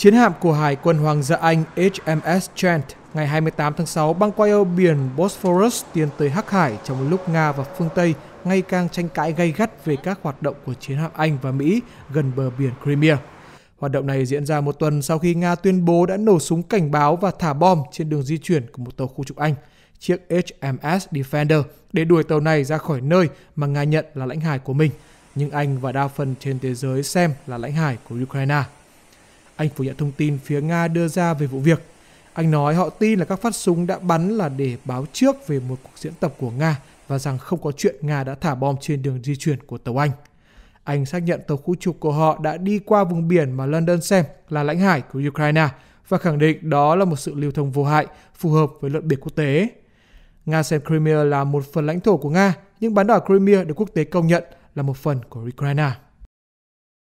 Chiến hạm của Hải quân Hoàng gia Anh HMS Trent ngày 28 tháng 6 băng qua eo biển Bosphorus tiến tới Hắc Hải trong lúc Nga và phương Tây ngày càng tranh cãi gay gắt về các hoạt động của chiến hạm Anh và Mỹ gần bờ biển Crimea. Hoạt động này diễn ra một tuần sau khi Nga tuyên bố đã nổ súng cảnh báo và thả bom trên đường di chuyển của một tàu khu trục Anh, chiếc HMS Defender, để đuổi tàu này ra khỏi nơi mà Nga nhận là lãnh hải của mình, nhưng Anh và đa phần trên thế giới xem là lãnh hải của Ukraine. Anh phủ nhận thông tin phía Nga đưa ra về vụ việc. Anh nói họ tin là các phát súng đã bắn là để báo trước về một cuộc diễn tập của Nga và rằng không có chuyện Nga đã thả bom trên đường di chuyển của tàu Anh. Anh xác nhận tàu khu trục của họ đã đi qua vùng biển mà London xem là lãnh hải của Ukraine và khẳng định đó là một sự lưu thông vô hại, phù hợp với luật biển quốc tế. Nga xem Crimea là một phần lãnh thổ của Nga, nhưng bán đảo Crimea được quốc tế công nhận là một phần của Ukraine.